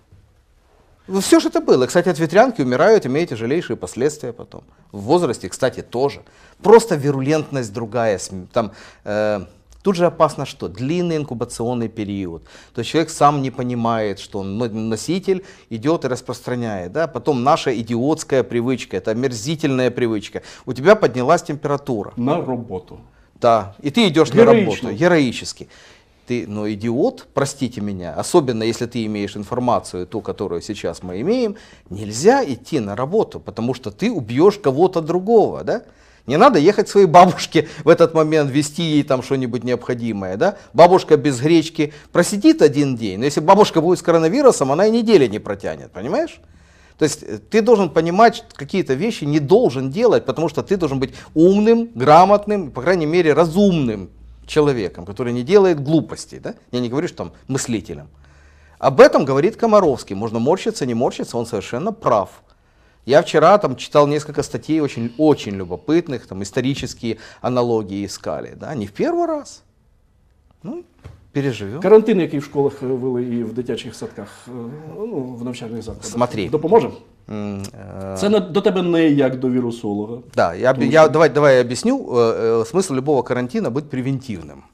Ну, все же это было. Кстати, от ветрянки умирают, имея тяжелейшие последствия потом. В возрасте, кстати, тоже. Просто вирулентность другая. Там, э, Тут же опасно что? Длинный инкубационный период. То есть человек сам не понимает, что он носитель, идет и распространяет. Да? Потом наша идиотская привычка, это омерзительная привычка. У тебя поднялась температура. На работу. Да, и ты идешь Героично. на работу, героически ты, но ну, идиот, простите меня, особенно если ты имеешь информацию, ту, которую сейчас мы имеем, нельзя идти на работу, потому что ты убьешь кого-то другого, да? Не надо ехать своей бабушке в этот момент, вести ей там что-нибудь необходимое, да? Бабушка без гречки просидит один день, но если бабушка будет с коронавирусом, она и недели не протянет, понимаешь? То есть э, ты должен понимать какие-то вещи, не должен делать, потому что ты должен быть умным, грамотным, по крайней мере разумным человеком, который не делает глупостей. Да? Я не говорю, что там мыслителем. Об этом говорит Комаровский. Можно морщиться, не морщиться, он совершенно прав. Я вчера там читал несколько статей очень, очень любопытных, там исторические аналогии искали. Да? Не в первый раз. Ну, Переживем. Карантин, який в школах вели і в дитячих садках, ну, в навчальних закладах. Смотри. Допоможем. Це не, до тебе не як до вірусолога. Да, я, Тому я, що- давай, давай я объясню. Смысл любого карантина быть превентивным.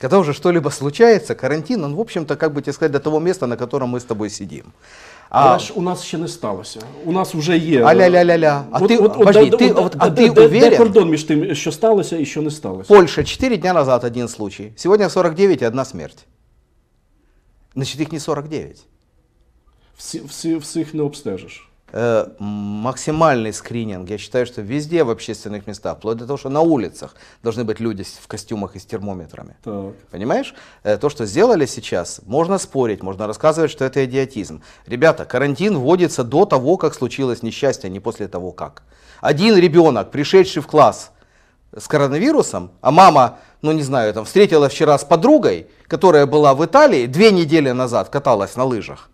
Когда уже что-либо случается, карантин, он, в общем-то, как бы тебе сказать, до того места, на котором мы с тобой сидим. А... Але у нас еще не сталося. У нас уже є. Аля-ля-ля-ля. А ти, от, подожди, от, ты, от, а, а ты де, уверен? Де кордон між тим, що сталося і що не сталося? Польша 4 дня назад один случай. Сегодня 49 и одна смерть. Значит, их не 49. Всі, всі, всіх не обстежиш. Э, максимальный скрининг. Я считаю, что везде в общественных местах, вплоть до того, что на улицах должны быть люди в костюмах и с термометрами. Так. Понимаешь? Э, то, что сделали сейчас, можно спорить, можно рассказывать, что это идиотизм. Ребята, карантин вводится до того, как случилось несчастье, а не после того, как. Один ребенок, пришедший в класс с коронавирусом, а мама, ну не знаю, там встретила вчера с подругой, которая была в Италии, две недели назад каталась на лыжах,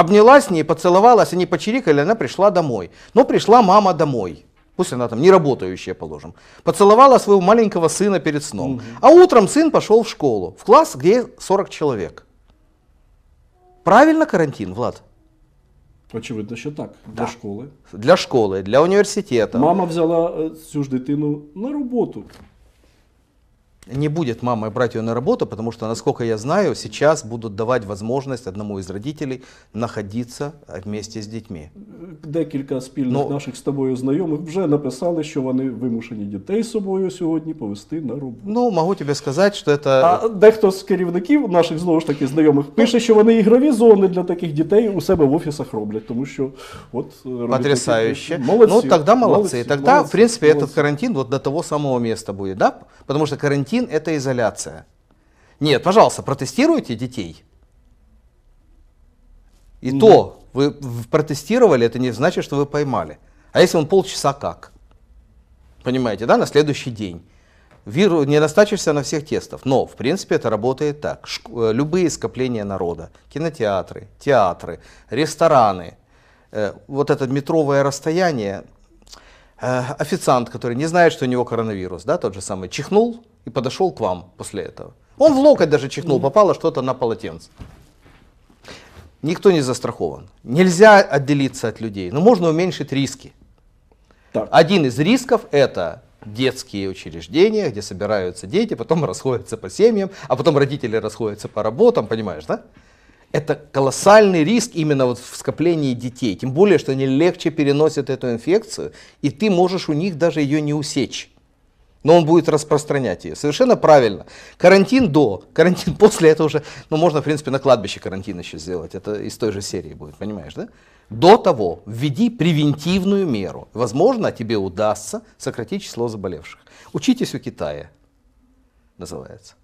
обняла с ней, поцеловалась, они почирикали, она пришла домой. Но пришла мама домой. Пусть она там не работающая, положим. Поцеловала своего маленького сына перед сном. Угу. А утром сын пошел в школу, в класс, где 40 человек. Правильно карантин, Влад? Очевидно, що так. Да. Для школы? Для школы, для университета. Мама взяла цю э, дитину на работу не будет мама брать ее на работу, потому что, насколько я знаю, сейчас будут давать возможность одному из родителей находиться а, вместе с детьми. Декілька спільних ну, наших з тобою знайомих вже написали, що вони вимушені дітей з собою сьогодні повести на роботу. Ну можу тобі сказати, що это. а дехто з керівників наших знову ж таки знайомих пише, що вони ігрові зони для таких дітей у себе в офісах роблять, тому що от потрясающе. Ну, молодці. Ну тогда молодці. молодці. Тоді, молодці. в принципі, молодці. этот карантин вот до того самого места буде, да? Потому що карантин карантин – это изоляция. Нет, пожалуйста, протестируйте детей. И да. то вы протестировали, это не значит, что вы поймали. А если он полчаса как? Понимаете, да, на следующий день. Виру, не достачишься на всех тестов, но в принципе это работает так. Шк... Э, любые скопления народа, кинотеатры, театры, рестораны, э, вот это метровое расстояние, э, официант, который не знает, что у него коронавирус, да, тот же самый, чихнул, и подошел к вам после этого. Он в локоть даже чихнул, попало что-то на полотенце. Никто не застрахован. Нельзя отделиться от людей, но можно уменьшить риски. Так. Один из рисков это детские учреждения, где собираются дети, потом расходятся по семьям, а потом родители расходятся по работам, понимаешь, да? Это колоссальный риск именно вот в скоплении детей, тем более, что они легче переносят эту инфекцию, и ты можешь у них даже ее не усечь но он будет распространять ее. Совершенно правильно. Карантин до, карантин после, это уже, ну можно в принципе на кладбище карантин еще сделать, это из той же серии будет, понимаешь, да? До того введи превентивную меру. Возможно, тебе удастся сократить число заболевших. Учитесь у Китая, называется.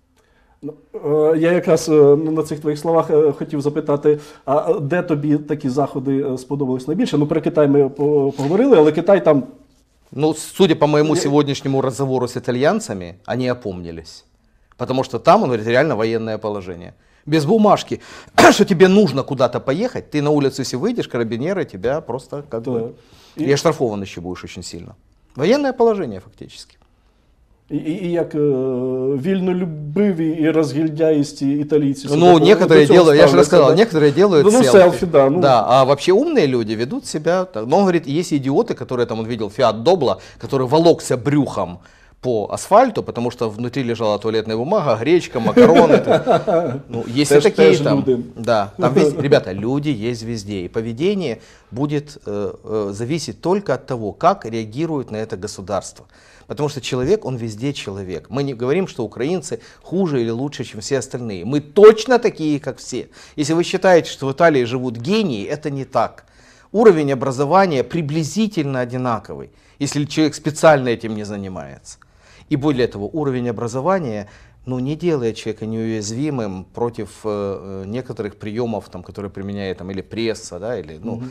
Ну, э, я якраз э, на цих твоїх словах э, хотів запитати, а, а де тобі такі заходи сподобались найбільше? Ну про Китай ми поговорили, але Китай там ну, судя по моему сегодняшнему разговору с итальянцами, они опомнились. Потому что там, он говорит, реально военное положение. Без бумажки, что тебе нужно куда-то поехать, ты на улицу если выйдешь, карабинеры тебя просто как да. бы... И... и оштрафован еще будешь очень сильно. Военное положение фактически и, и як вільнолюбиві и розгильдяїсті італійці. Ну, некоторые делают, я же рассказал, некоторые делают ну, ну, селфи. селфи да, ну. да, а вообще умные люди ведут себя так. Но он говорит, есть идиоты, которые там, он видел Фиат Добла, который волокся брюхом по асфальту, потому что внутри лежала туалетная бумага, гречка, макароны. Ну, есть теж, такие там, да, там весь, ребята, люди есть везде, и поведение будет э, э, зависеть только от того, как реагирует на это государство. Потому что человек, он везде человек. Мы не говорим, что украинцы хуже или лучше, чем все остальные. Мы точно такие, как все. Если вы считаете, что в Италии живут гении, это не так. Уровень образования приблизительно одинаковый, если человек специально этим не занимается и более того, уровень образования ну, не делает человека неуязвимым против э, э некоторых приемов, там, которые применяет там, или пресса, да, или, ну, угу.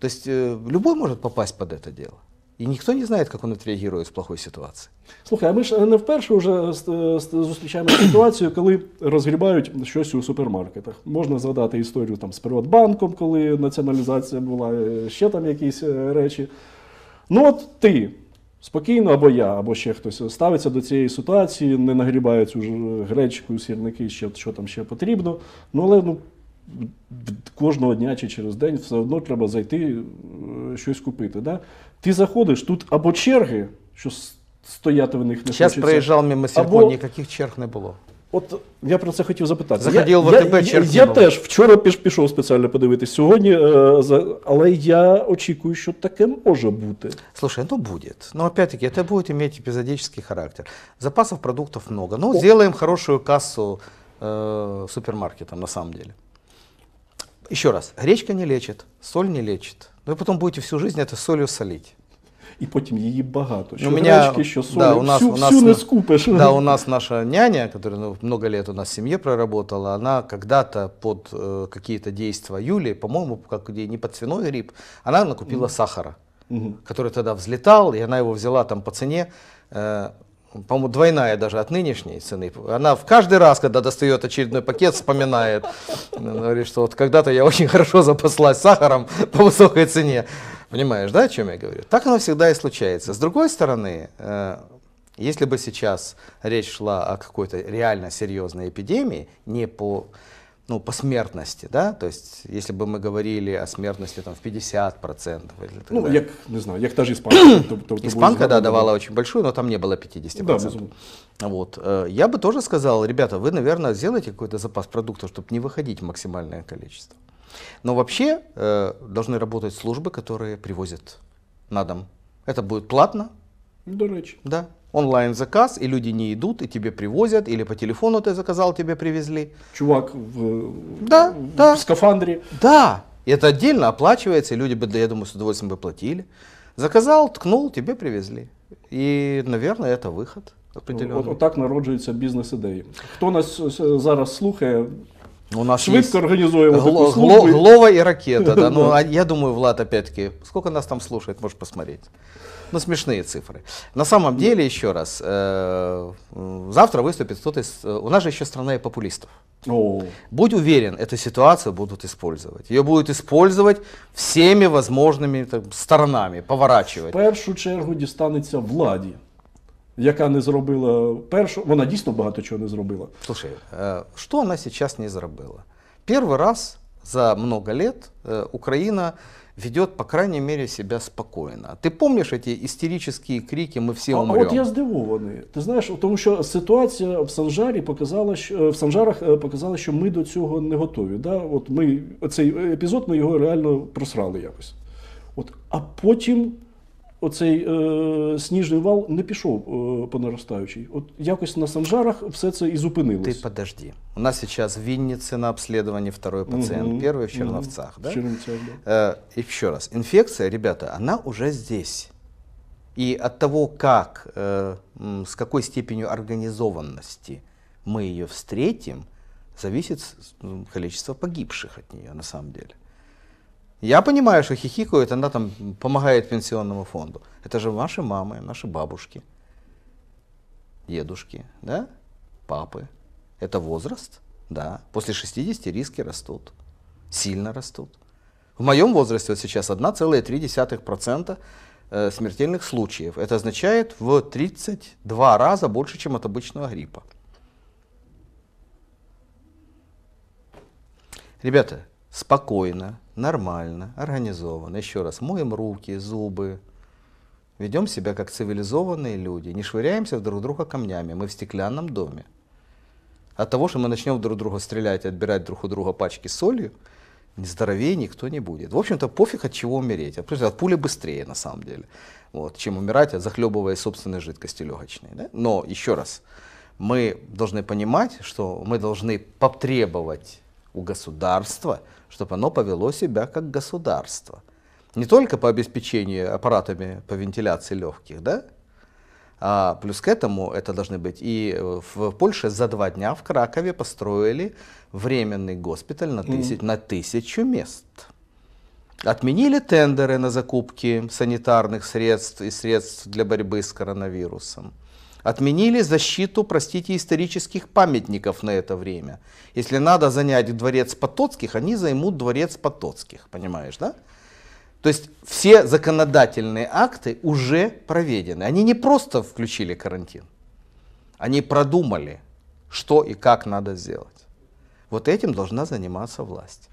то есть э, любой может попасть под это дело. и никто не знает, как он отреагирует в плохой ситуации. Слушай, а ми ж э, не вперше вже э, зустрічаємо ситуацію, коли розгрібають щось у супермаркетах. Можно згадати историю там с Приватбанком, когда национализация была, ще там какие-то вещи. Ну, вот ты. спокійно, або я, або ще хтось ставиться до цієї ситуації, не нагрібає цю е, гречку, сірники, ще що там ще потрібно. Ну, але ну, кожного дня чи через день все одно треба зайти е, щось купити. Да? Ти заходиш тут або черги, що стояти в них не Сейчас хочеться. проезжал мимо Сирко, Або- никаких черг не було. От я про це хотів запитати. Заходив в АТБ я, я, я теж вчора піш, пішов спеціально подивитись сьогодні, е, але я очікую, що таке може бути. Слушай, ну будет. Но опять-таки это будет иметь эпизодический характер. Запасов продуктов много. Ну, О. сделаем хорошую кассу э, супермаркетом на самом деле. Еще раз, гречка не лечит, соль не лечит. Вы потом будете всю жизнь это солью солить і потім її багато. Що у гречки, що солі, да, у нас, всю, у нас, всю не скупиш. Да, у нас наша няня, которая ну, много лет у нас в семье проработала, она когда-то под э, какие-то действия Юли, по-моему, как не под свиной гриб, она накупила mm. сахара, Mm -hmm. который тогда взлетал, и она его взяла там по цене. Э, по-моему, двойная даже от нынешней цены. Она в каждый раз, когда достает очередной пакет, вспоминает, говорит, что вот когда-то я очень хорошо запаслась сахаром по высокой цене. Понимаешь, да, о чем я говорю? Так оно всегда и случается. С другой стороны, э, если бы сейчас речь шла о какой-то реально серьезной эпидемии, не по ну, по смертности, да? То есть, если бы мы говорили о смертности там, в 50%. процентов. ну, я не знаю, як та испанка. то, то, то испанка, да, давала очень большую, но там не было 50%. процентов. Да, вот. Э, я бы тоже сказал, ребята, вы, наверное, сделайте какой-то запас продуктов, чтобы не выходить максимальное количество. Но вообще э, должны работать службы, которые привозят на дом. Это будет платно. До речи. Да, онлайн-заказ, и люди не идут, и тебе привозят, или по телефону ты заказал, тебе привезли. Чувак в, э, да, в, да. в скафандре. Да, и это отдельно оплачивается, и люди бы, да, я думаю, с удовольствием бы платили. Заказал, ткнул, тебе привезли. и, наверное, это вихід Вот От, отак народжуються бізнес-ідеї. Хто нас э, зараз слухає? Ну, у нас Швидко організуємо гл- таку службу. Глова и ракета. Да? ну, а я думаю, Влад, опять-таки, сколько нас там слушает, Можешь посмотреть. Ну, смешные цифры. На самом деле, еще раз, э, завтра выступит кто-то из... Э, у нас же еще страна и популистов. О. Будь уверен, эту ситуацию будут использовать. Ее будут использовать всеми возможными так, сторонами, поворачивать. В першу чергу дістанеться владі. Яка не зробила першу, вона дійсно багато чого не зробила. Слушай, что она сейчас не зробила? Первый раз за много лет Украина ведет, по крайней мере, себя спокойно. Ти пам'ятаєш эти істеричні крики, ми всі умрем? А, а от я здивований. Ти знаєш, тому що ситуація в Санжарі показала, що в Санжарах е, показала, що ми до цього не готові. Да? От ми цей епізод ми його реально просрали якось. От, А потім оцей е, сніжний вал не пішов е, по наростаючій. От якось на Санжарах все це і зупинилось. Ты подожди. У нас сейчас в Виннице на обследовании второй пациент, Мгм. первый в Черновцах, да? В Чернівцях, да. Э, еще раз, инфекция, ребята, она уже здесь. И от того, как, э, с какой степенью организованности мы ее встретим, зависит количество погибших от нее на самом деле. Я понимаю, что хихикают, она там помогает пенсионному фонду. Это же наши мамы, наши бабушки, дедушки, да? папы. Это возраст, да. После 60 риски растут, сильно растут. В моем возрасте вот сейчас 1,3% э, смертельных случаев. Это означает в 32 раза больше, чем от обычного гриппа. Ребята, спокойно, нормально, организованно, еще раз, моем руки, зубы, ведем себя как цивилизованные люди, не швыряемся друг друга камнями, мы в стеклянном доме. От того, что мы начнем друг друга стрелять, отбирать друг у друга пачки солью, здоровее никто не будет. В общем-то, пофиг, от чего умереть. От пули быстрее, на самом деле, вот, чем умирать, захлебывая собственной жидкостью легочной. Да? Но, еще раз, мы должны понимать, что мы должны потребовать у государства, чтобы оно повело себя как государство. Не только по обеспечению аппаратами по вентиляции легких, да? А плюс к этому это должны быть. И э, в Польше за два дня в Кракове построили временный госпиталь на, тысяч, mm. на тысячу мест. Отменили тендеры на закупки санитарных средств и средств для борьбы с коронавирусом. Отменили защиту, простите, исторических памятников на это время. Если надо занять дворец Потоцких, они займут дворец Потоцких, понимаешь, да? То есть все законодательные акты уже проведены. Они не просто включили карантин, они продумали, что и как надо сделать. Вот этим должна заниматься власть.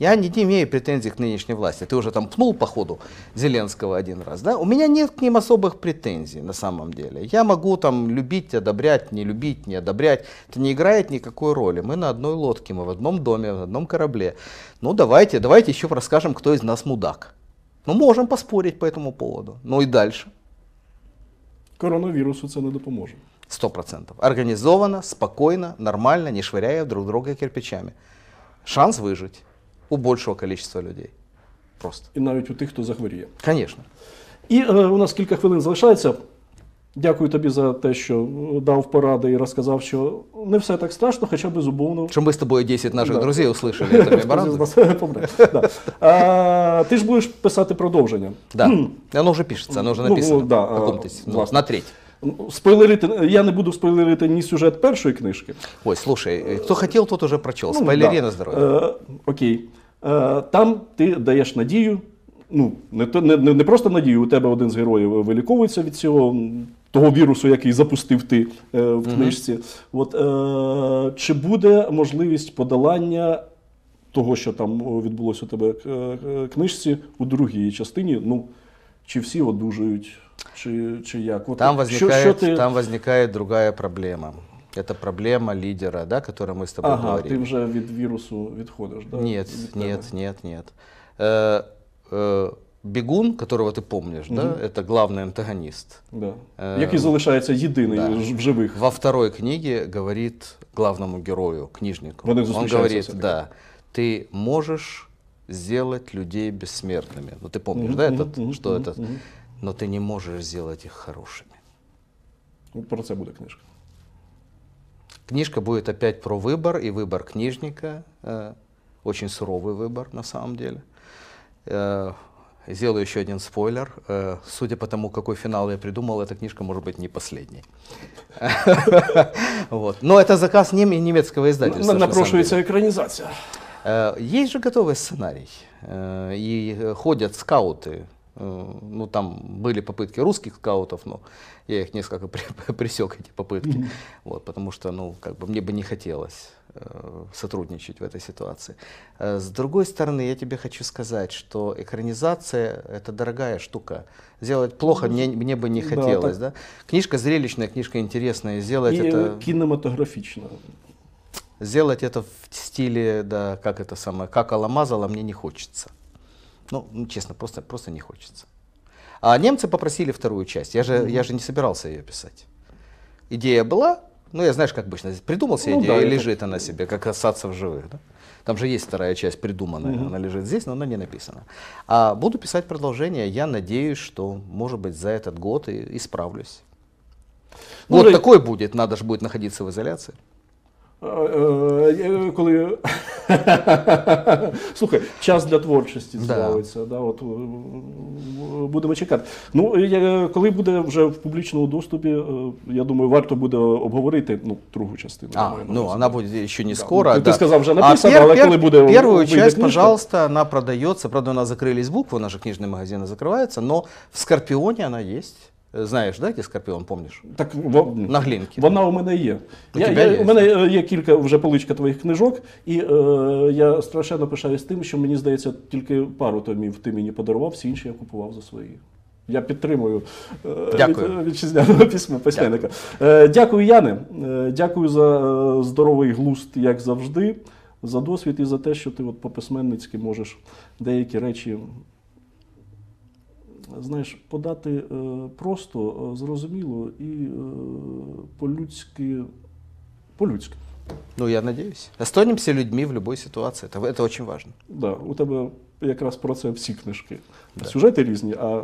Я не имею претензий к нынешней власти. Ты уже там пнул по ходу Зеленского один раз, да? У меня нет к ним особых претензий на самом деле. Я могу там любить, одобрять, не любить, не одобрять. Это не играет никакой роли. Мы на одной лодке, мы в одном доме, в одном корабле. Ну давайте, давайте еще расскажем, кто из нас мудак. Ну можем поспорить по этому поводу. Ну и дальше. Коронавірусу це не Сто процентов. Организованно, спокойно, нормально, не швыряя друг друга кирпичами. Шанс выжить. у большого количества людей. Просто. І навіть у тих, хто захворіє. Звісно. І е, у нас кілька хвилин залишається. Дякую тобі за те, що е, дав поради і розказав, що не все так страшно, хоча безумовно. Що ми з тобою 10 наших да. друзів услышали. да. ти ж будеш писати продовження. Да. Воно вже пишеться, воно вже ну, написано. Ну, на треть. Ну, спойлерити, я не буду спойлерити ні сюжет першої книжки. Ось, слушай, е, хто хотів, тот уже прочел. Ну, Спойлери на здоров'я. Е, окей. Е, там ти даєш надію. Ну, не не, не просто надію, у тебе один з героїв виліковується від цього того вірусу, який запустив ти е, в книжці. Угу. От, е, Чи буде можливість подолання того, що там відбулося у тебе е, е, книжці, у другій частині? Ну, чи всі одужують, чи чи як? От, Там возникає, що ти... там возникає друга проблема. Это проблема лидера, да, которую мы с тобой ага, говорили. Ти вже від вірусу відходиш, да? Нет, нет, нет, нет. Э, э, Бігун, которого ты помнишь, mm да, это главный антагонист. Да. Э, Який залишається єдиний да. в живих. Во второй книге говорит главному герою, книжнику. Вони Он говорит, да, ты можешь сделать людей бессмертными. Ну, ты помнишь, mm-hmm, да, этот, mm что mm этот? mm Но ты не можешь сделать их хорошими. Ну, про це будет, книжка. Книжка будет опять про выбор и выбор книжника. Э, очень суровый выбор, на самом деле. Э, сделаю еще один спойлер. Э, судя по тому, какой финал я придумал, эта книжка может быть не последней. Но это заказ немецкого издательства. Напрошивается экранизация. Есть же готовый сценарий. И ходят скауты Э, ну, там были попытки русских скаутов, но я их несколько при, пресек, эти попытки. Mm-hmm. Вот, потому что, ну, как бы мне бы не хотелось э, сотрудничать в этой ситуации. Э, с другой стороны, я тебе хочу сказать, что экранизация — это дорогая штука. Сделать плохо мне, мне бы не хотелось. Да, так... да? Книжка зрелищная, книжка интересная. Сделать И это... Кинематографично. Сделать это в стиле, да, как это самое, как аламазала мне не хочется. Ну, ну, честно, просто, просто не хочется. А немцы попросили вторую часть. Я же, mm-hmm. я же не собирался ее писать. Идея была, ну, я, знаешь, как обычно, придумал себе ну, идею, да, и лежит это... она себе, как остаться в живых. Да? Там же есть вторая часть придуманная, mm-hmm. она лежит здесь, но она не написана. А буду писать продолжение, я надеюсь, что, может быть, за этот год и исправлюсь. Ну, вот же... такой будет, надо же будет находиться в изоляции. Е, е, е, коли слухай, час для творчості з'явиться. Да. От будемо чекати. Ну я, коли буде вже в публічному доступі, я думаю, варто буде обговорити ну, другу частину. А, Ну вона буде ще не скоро. Да. Ти сказав, вже написано, але пер, коли буде першу часть, пожалуйста, вона продається. Правда, вона закрились букви, наші книжний магазин закривається, але в Скорпіоні вона є. Е, знаєш, да, який скорпіон, помніш? Так во, на глінки. Вона у мене є. У, я, я, є. у мене є кілька вже поличка твоїх книжок, і е, я страшенно пишаюсь тим, що мені здається, тільки пару томів ти мені подарував, всі інші я купував за свої. Я підтримую е, Дякую. вітчизняного письма письменника. Дякую, е, Дякую Яне. Дякую за здоровий глуст, як завжди, за досвід і за те, що ти от по письменницьки можеш деякі речі знаєш, подати е, просто, е, зрозуміло і е, по-людськи. по-людськи. Ну, я надеюсь. Останемся людьми в любой ситуації. Це это очень важно. Да, у тебе якраз про це всі книжки. Так. Сюжети різні, а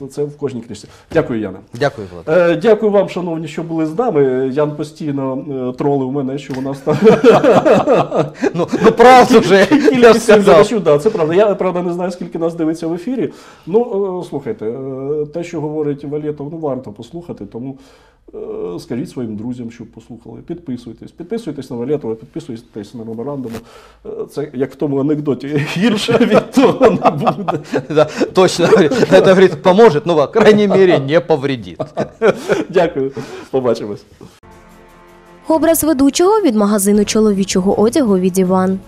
от це в кожній книжці. Дякую, Яна. Дякую, Влад. Е, Дякую вам, шановні, що були з нами. Ян постійно е, тролив мене, що вона стала. Ну, ну правду вже це правда. Я правда не знаю, скільки нас дивиться в ефірі. Ну е, слухайте, е, те, що говорить Валєтов, ну варто послухати, тому. Е, скажіть своїм друзям, щоб послухали. Підписуйтесь, підписуйтесь на Валєтова, підписуйтесь на меморандуму. Е, це як в тому анекдоті гірше від того не буде. Точно це говорить, поможе, ну в крайній мірі не повредить. Дякую, побачимось. Образ ведучого від магазину чоловічого одягу від Іван.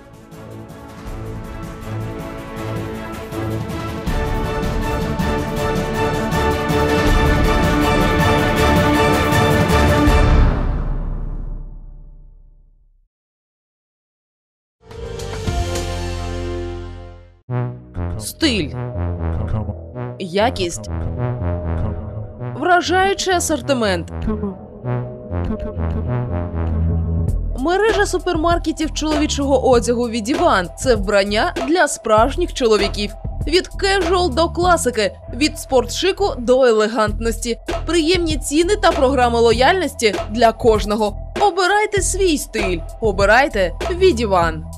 стиль, якість, вражаючий асортимент. Мережа супермаркетів чоловічого одягу Відіван це вбрання для справжніх чоловіків. Від кежуал до класики, від спортшику до елегантності, приємні ціни та програми лояльності для кожного. Обирайте свій стиль, обирайте відіван.